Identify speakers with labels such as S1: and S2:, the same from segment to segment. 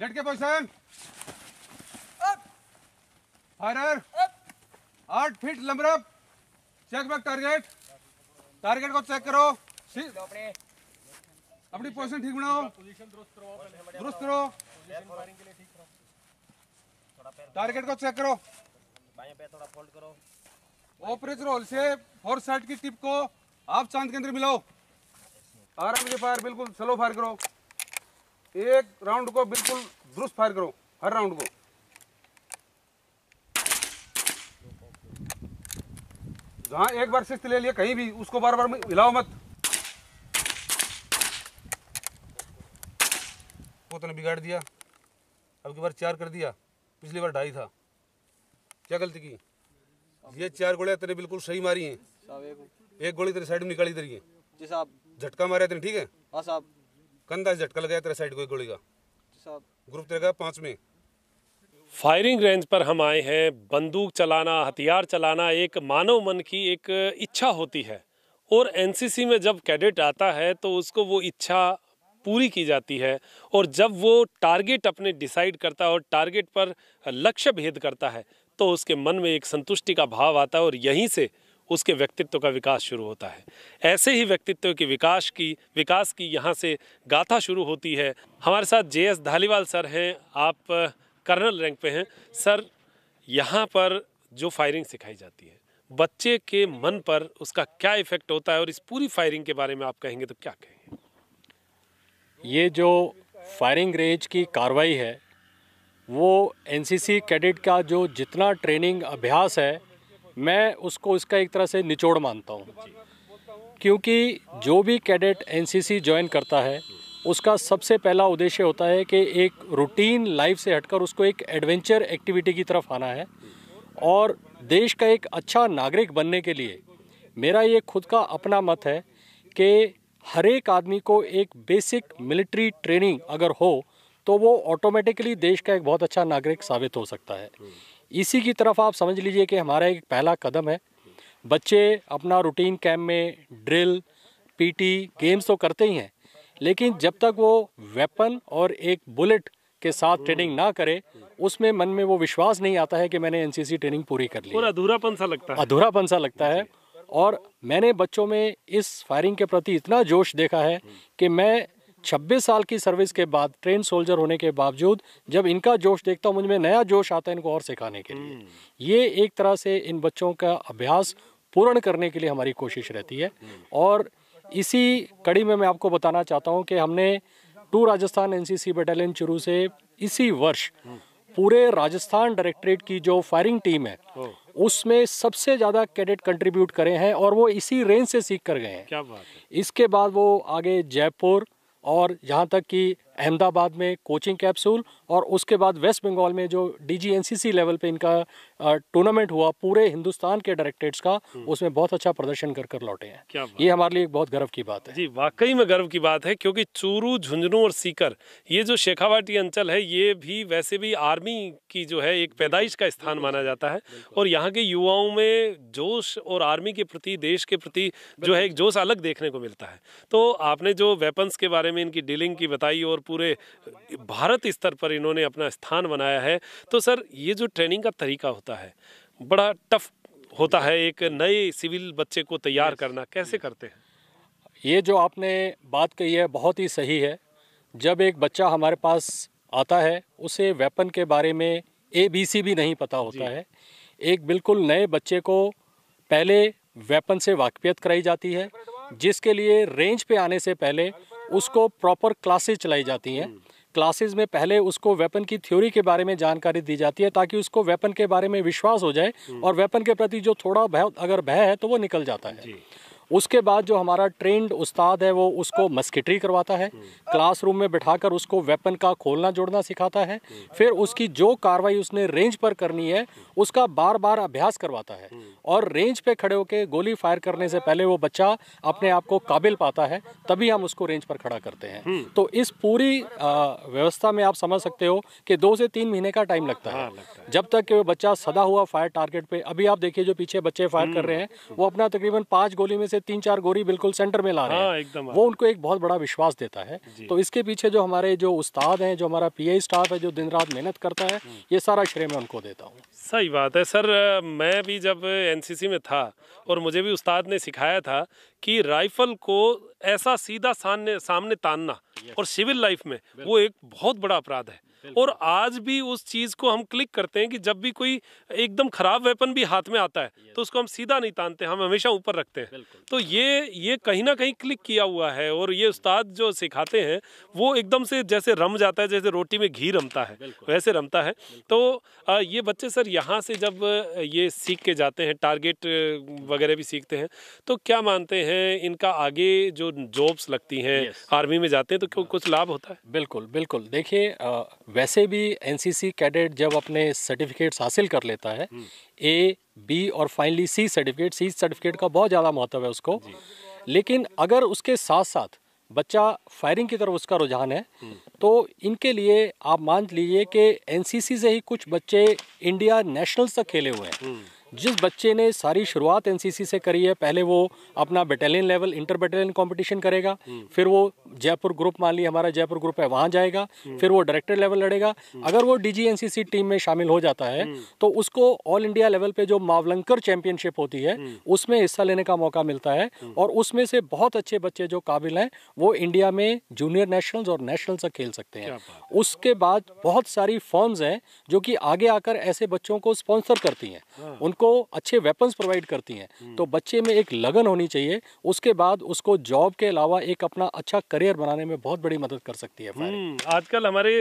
S1: के position firer आठ feet लंबरप चेक बैक टारगेट टारगेट को चेक करो अपनी पोजीशन ठीक बनाओ
S2: दुरुस्त करो टारगेट को चेक करो थोड़ा फोल्ड करो
S1: ऑपरेटर रोल से फोर साइड की टिप को आप चांद के अंदर मिलाओ आराम से फायर बिल्कुल स्लो फायर करो एक राउंड को बिल्कुल दुरुस्त फायर करो हर राउंड को जहां एक बार शिस्त ले लिया कहीं भी उसको बार बार हिलाओ मत वो तो बिगाड़ दिया अब की बार चार कर दिया पिछली बार ढाई था क्या गलती की ये चार गोलियां तेरे बिल्कुल सही मारी हैं एक गोली तेरे साइड में निकाली तेरी जी साहब झटका मारा तेरे ठीक है हाँ साहब कंधा झटका लगाया तेरा साइड को गोली का ग्रुप तेरे का पाँच में
S3: फायरिंग रेंज पर हम आए हैं बंदूक चलाना हथियार चलाना एक मानव मन की एक इच्छा होती है और एनसीसी में जब कैडेट आता है तो उसको वो इच्छा पूरी की जाती है और जब वो टारगेट अपने डिसाइड करता है और टारगेट पर लक्ष्य भेद करता है तो उसके मन में एक संतुष्टि का भाव आता है और यहीं से उसके व्यक्तित्व का विकास शुरू होता है ऐसे ही व्यक्तित्व के विकास की विकास की यहाँ से गाथा शुरू होती है हमारे साथ जे एस धालीवाल सर हैं आप कर्नल रैंक पे हैं सर यहाँ पर जो फायरिंग सिखाई जाती है बच्चे के मन पर उसका क्या इफेक्ट होता है
S2: और इस पूरी फायरिंग के बारे में आप कहेंगे तो क्या कहेंगे ये जो फायरिंग रेंज की कार्रवाई है वो एनसीसी कैडेट का जो जितना ट्रेनिंग अभ्यास है मैं उसको इसका एक तरह से निचोड़ मानता हूँ क्योंकि जो भी कैडेट एनसीसी ज्वाइन करता है उसका सबसे पहला उद्देश्य होता है कि एक रूटीन लाइफ से हटकर उसको एक एडवेंचर एक्टिविटी की तरफ आना है और देश का एक अच्छा नागरिक बनने के लिए मेरा ये खुद का अपना मत है कि हर एक आदमी को एक बेसिक मिलिट्री ट्रेनिंग अगर हो तो वो ऑटोमेटिकली देश का एक बहुत अच्छा नागरिक साबित हो सकता है इसी की तरफ आप समझ लीजिए कि हमारा एक पहला कदम है बच्चे अपना रूटीन कैम्प में ड्रिल पीटी गेम्स तो करते ही हैं लेकिन जब तक वो वेपन और एक बुलेट के साथ ट्रेनिंग ना करे उसमें मन में वो विश्वास नहीं आता है कि मैंने एनसीसी ट्रेनिंग पूरी कर ली और अधूरापन सा लगता है अधूरापन सा लगता है और मैंने बच्चों में इस फायरिंग के प्रति इतना जोश देखा है कि मैं 26 साल की सर्विस के बाद ट्रेन सोल्जर होने के बावजूद जब इनका जोश देखता हूँ मुझ में नया जोश आता है इनको और सिखाने के लिए हम्म। ये एक तरह से इन बच्चों का अभ्यास पूर्ण करने के लिए हमारी कोशिश रहती है हम्म। और इसी कड़ी में मैं आपको बताना चाहता हूँ कि हमने two Rajasthan NCC battalion Churu से इसी वर्ष हम्म। पूरे राजस्थान डायरेक्टरेट की जो फायरिंग टीम है उसमें सबसे ज़्यादा कैडेट कंट्रीब्यूट करे हैं और वो इसी रेंज से सीख कर गए हैं क्या बात है? इसके बाद वो आगे जयपुर और यहाँ तक कि अहमदाबाद में कोचिंग कैप्सूल और उसके बाद वेस्ट बंगाल में जो डीजीएनसीसी लेवल पे इनका टूर्नामेंट हुआ पूरे हिंदुस्तान के डायरेक्टरेट्स का हम्म। उसमें बहुत अच्छा प्रदर्शन कर कर लौटे हैं क्या ये हमारे लिए एक बहुत गर्व की बात है
S3: जी वाकई में गर्व की बात है क्योंकि चूरू झुंझुनू और सीकर ये जो शेखावाटी अंचल है ये भी वैसे भी आर्मी की जो है एक पैदाइश का स्थान माना जाता है और यहाँ के युवाओं में जोश और आर्मी के प्रति देश के प्रति जो है एक जोश अलग देखने को मिलता है तो आपने जो वेपन्स के बारे में इनकी डीलिंग की बताई और पूरे भारत स्तर पर इन्होंने अपना स्थान बनाया है तो सर ये जो ट्रेनिंग का तरीका होता है बड़ा टफ होता है एक नए सिविल बच्चे को तैयार करना कैसे करते
S2: हैं ये जो आपने बात कही है बहुत ही सही है जब एक बच्चा हमारे पास आता है उसे वेपन के बारे में ए बी सी भी नहीं पता होता है एक बिल्कुल नए बच्चे को पहले वेपन से वाकफियत कराई जाती है जिसके लिए रेंज पे आने से पहले उसको प्रॉपर क्लासेज चलाई जाती हैं क्लासेज हम्म। में पहले उसको वेपन की थ्योरी के बारे में जानकारी दी जाती है ताकि उसको वेपन के बारे में विश्वास हो जाए हम्म। और वेपन के प्रति जो थोड़ा भय अगर भय है तो वो निकल जाता है उसके बाद जो हमारा ट्रेंड उस्ताद है वो उसको मस्किटरी करवाता है क्लासरूम में बिठाकर उसको वेपन का खोलना जोड़ना सिखाता है फिर उसकी जो कार्रवाई उसने रेंज पर करनी है उसका बार बार अभ्यास करवाता है और रेंज पे खड़े होकर गोली फायर करने से पहले वो बच्चा अपने आप को काबिल पाता है तभी हम उसको रेंज पर खड़ा करते हैं हम्म। तो इस पूरी व्यवस्था में आप समझ सकते हो कि दो से तीन महीने का टाइम हाँ, लगता है जब तक कि वो बच्चा सदा हुआ फायर टारगेट पर अभी आप देखिए जो पीछे बच्चे फायर हम्म। कर रहे हैं वो अपना तकरीबन पाँच गोली में से तीन चार गोरी बिल्कुल सेंटर में ला रहे हैं हाँ, एकदम वो उनको एक बहुत बड़ा विश्वास देता है तो इसके पीछे जो हमारे जो उस्ताद हैं जो हमारा पी स्टाफ है जो दिन रात मेहनत करता है हम्म। ये सारा श्रेय मैं उनको देता हूँ
S3: सही बात है सर मैं भी जब एन में था और मुझे भी उस्ताद ने सिखाया था कि राइफल को ऐसा सीधा सामने सामने तानना और सिविल लाइफ में वो एक बहुत बड़ा अपराध है और आज भी उस चीज़ को हम क्लिक करते हैं कि जब भी कोई एकदम ख़राब वेपन भी हाथ में आता है तो उसको हम सीधा नहीं तानते हम हमेशा ऊपर रखते हैं तो ये ये कहीं ना कहीं क्लिक किया हुआ है और ये उस्ताद जो सिखाते हैं वो एकदम से जैसे रम जाता है जैसे रोटी में घी रमता है वैसे रमता है तो ये बच्चे सर यहाँ से जब ये सीख के जाते हैं टारगेट वगैरह भी सीखते हैं तो क्या मानते हैं
S2: इनका आगे जो जॉब्स लगती हैं आर्मी में जाते हैं तो क्यों हाँ। कुछ लाभ होता है बिल्कुल बिल्कुल देखिए वैसे भी एनसीसी कैडेट जब अपने सर्टिफिकेट्स हासिल कर लेता है ए हम्म। बी और finally C certificate C certificate का बहुत ज़्यादा महत्व है उसको लेकिन अगर उसके साथ साथ बच्चा फायरिंग की तरफ उसका रुझान है हम्म। तो इनके लिए आप मान लीजिए कि एनसीसी से ही कुछ बच्चे इंडिया नेशनल्स तक खेले हुए हैं हम्म। जिस बच्चे ने सारी शुरुआत एनसीसी से करी है पहले वो अपना battalion level inter battalion competition करेगा हम्म। फिर वो जयपुर ग्रुप मान ली हमारा जयपुर ग्रुप है वहाँ जाएगा हम्म। फिर वो डायरेक्टर लेवल लड़ेगा हम्म। अगर वो डीजी एनसीसी टीम में शामिल हो जाता है तो उसको ऑल इंडिया लेवल पे जो मावलंकर चैंपियनशिप होती है उसमें हिस्सा लेने का मौका मिलता है और उसमें से बहुत अच्छे बच्चे जो काबिल हैं वो इंडिया में जूनियर नेशनल्स और नेशनल तक खेल सकते हैं उसके बाद बहुत सारी फॉर्म्स हैं जो कि आगे आकर ऐसे बच्चों को स्पॉन्सर करती हैं हाँ। उनको उसको अच्छे वेपन्स प्रोवाइड करती हैं हम्म। तो बच्चे में एक लगन होनी चाहिए उसके बाद उसको जॉब के अलावा एक अपना अच्छा करियर बनाने में बहुत बड़ी मदद कर सकती है e। हम्म, आजकल
S3: हमारे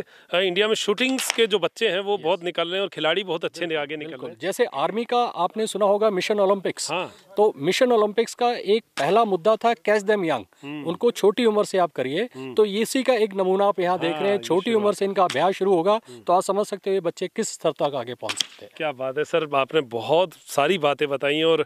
S3: इंडिया में शूटिंग्स के जो बच्चे हैं वो बहुत निकल रहे हैं और खिलाड़ी बहुत अच्छे आगे निकल रहे हैं
S2: जैसे आर्मी का आपने सुना होगा मिशन ओलंपिक्स हाँ। तो मिशन ओलंपिक्स का एक पहला मुद्दा था कैच देम यंग उनको छोटी उम्र से आप करिए हम्म। तो इसी का एक नमूना आप यहाँ देख हाँ, रहे हैं छोटी उम्र से इनका अभ्यास शुरू होगा तो आप समझ सकते हो ये बच्चे किस स्तर तक आगे पहुंच सकते
S3: हैं क्या बात है सर आपने बहुत बहुत सारी बातें बताई और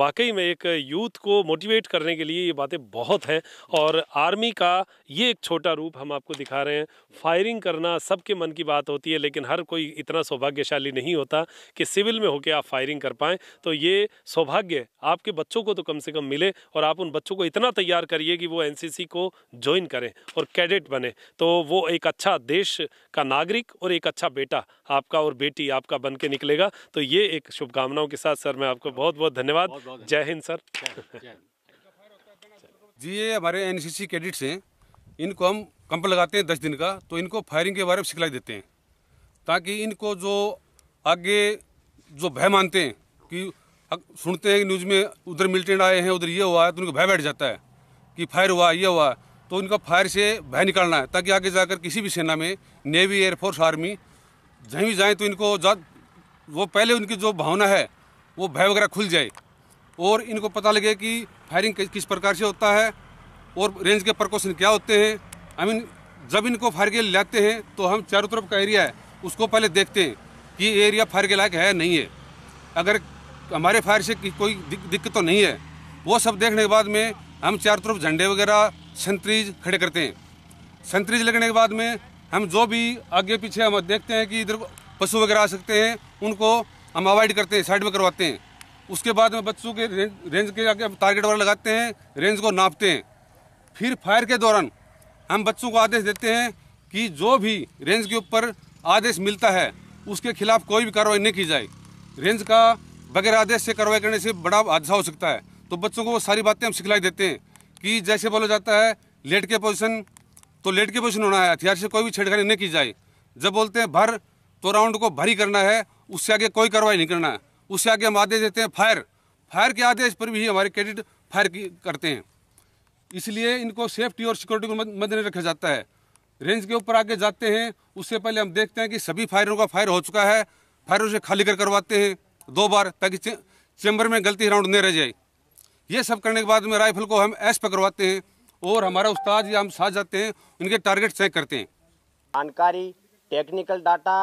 S3: वाकई में एक यूथ को मोटिवेट करने के लिए ये बातें बहुत हैं और आर्मी का ये एक छोटा रूप हम आपको दिखा रहे हैं फायरिंग करना सबके मन की बात होती है लेकिन हर कोई इतना सौभाग्यशाली नहीं होता कि सिविल में होकर आप फायरिंग कर पाएँ तो ये सौभाग्य आपके बच्चों को तो कम से कम मिले और आप उन बच्चों को इतना तैयार करिए कि वो एन को ज्वाइन करें और कैडेट बने तो वो एक अच्छा देश का नागरिक और एक अच्छा बेटा आपका और बेटी आपका बन के निकलेगा तो ये एक शुभकामना शुभकामनाओं के साथ सर मैं आपको बहुत बहुत धन्यवाद जय हिंद सर
S1: जी ये हमारे सी कैडिट्स हैं इनको हम कंप लगाते हैं दस दिन का तो इनको फायरिंग के बारे में सिखलाई देते हैं ताकि इनको जो आगे जो भय मानते हैं कि सुनते हैं न्यूज़ में उधर मिलिटेंट आए हैं उधर ये हुआ है तो उनको भय बैठ जाता है कि फायर हुआ ये हुआ तो इनका फायर से भय निकालना है ताकि आगे जाकर किसी भी सेना में नेवी एयरफोर्स आर्मी जहीं भी जाएँ तो इनको वो पहले उनकी जो भावना है वो भय वगैरह खुल जाए और इनको पता लगे कि फायरिंग किस प्रकार से होता है और रेंज के प्रकोशन क्या होते हैं आई मीन जब इनको फायर के लाते हैं तो हम चारों तरफ का एरिया है उसको पहले देखते हैं कि ये एरिया फायर के लायक है नहीं है अगर हमारे फायर से कोई दिक्कत तो नहीं है वो सब देखने के बाद में हम चारों तरफ झंडे वगैरह संतरीज खड़े करते हैं संतरीज लगने के बाद में हम जो भी आगे पीछे हम देखते हैं कि इधर पशु वगैरह आ सकते हैं उनको हम अवॉइड करते हैं साइड में करवाते हैं उसके बाद में बच्चों के रेंज, रेंज के जाके टारगेट वगैरह लगाते हैं रेंज को नापते हैं फिर फायर के दौरान हम बच्चों को आदेश देते हैं कि जो भी रेंज के ऊपर आदेश मिलता है उसके खिलाफ कोई भी कार्रवाई नहीं की जाए रेंज का बगैर आदेश से कार्रवाई करने से बड़ा हादसा हो सकता है तो बच्चों को वो सारी बातें हम सिखलाई देते हैं कि जैसे बोला जाता है लेट के पोजिशन तो लेट के पोजिशन होना है हथियार से कोई भी छेड़खानी नहीं की जाए जब बोलते हैं भर तो राउंड को भारी करना है उससे आगे कोई कार्रवाई नहीं करना है उससे आगे हम आदेश देते हैं फायर फायर के आदेश पर भी हमारे कैडेट फायर करते हैं इसलिए इनको सेफ्टी और सिक्योरिटी को मद्देनजर रखा जाता है रेंज के ऊपर आगे जाते हैं उससे पहले हम देखते हैं कि सभी फायरों का फायर हो चुका है फायरों से खाली कर करवाते हैं दो बार ताकि चैम्बर में गलती राउंड नहीं रह जाए ये सब करने के बाद में राइफल को हम एस पर करवाते हैं और हमारा उस्ताद या हम साथ जाते हैं उनके टारगेट चेक करते हैं
S2: जानकारी टेक्निकल डाटा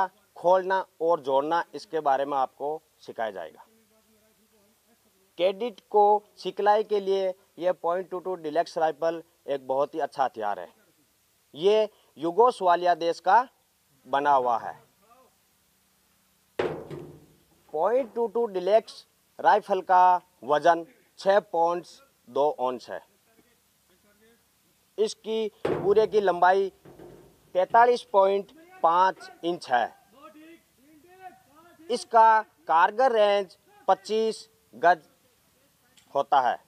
S2: खोलना और जोड़ना इसके बारे में आपको सिखाया जाएगा कैडिट को सिखलाई के लिए यह point two two deluxe rifle एक बहुत ही अच्छा हथियार है ये युगोस्वालिया देश का बना हुआ है point two two deluxe rifle का वजन छः पॉइंट दो ऑंस है इसकी पूरे की लंबाई तैतालीस पॉइंट पाँच इंच है इसका कारगर रेंज 25 गज होता है